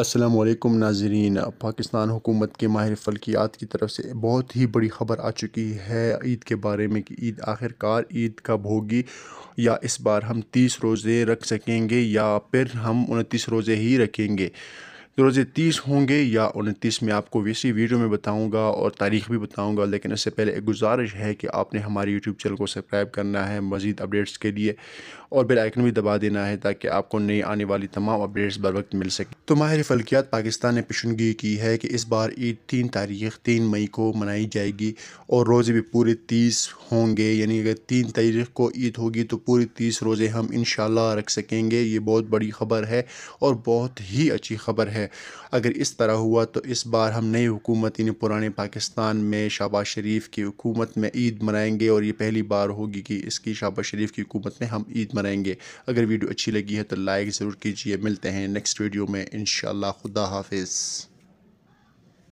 असलम नाजरीन पाकिस्तान हुकूमत के माहिर फल्कियात की तरफ से बहुत ही बड़ी ख़बर आ चुकी है ईद के बारे में कि ईद आखिरकार ईद कब होगी या इस बार हम तीस रोज़े रख सकेंगे या फिर हम उनतीस रोज़े ही रखेंगे दो रोज़े तीस होंगे या उनतीस में आपको इसी वीडियो में बताऊँगा और तारीख भी बताऊँगा लेकिन इससे पहले एक गुजारिश है कि आपने हमारे यूट्यूब चैनल को सब्सक्राइब करना है मज़ीद अपडेट्स के लिए और बेल आइकन भी दबा देना है ताकि आपको नई आने वाली तमाम अपडेट्स बर वक्त मिल सके तो माहिर फल्कियात पाकिस्तान ने पेशनगी की है कि इस बार ईद तीन तारीख तीन मई को मनाई जाएगी और रोज़े भी पूरे तीस होंगे यानी अगर तीन तारीख को ईद होगी तो पूरे तीस रोज़े हम इन रख सकेंगे ये बहुत बड़ी ख़बर है और बहुत ही अच्छी ख़बर है है अगर इस तरह हुआ तो इस बार हम नई हुकूमत यानी पुराने पाकिस्तान में शहबाज शरीफ की हुकूमत में ईद मनाएंगे और ये पहली बार होगी कि इसकी शहबाज शरीफ की हुकूमत में हम ईद मनाएंगे अगर वीडियो अच्छी लगी है तो लाइक ज़रूर कीजिए मिलते हैं नेक्स्ट वीडियो में इन खुदा हाफिज़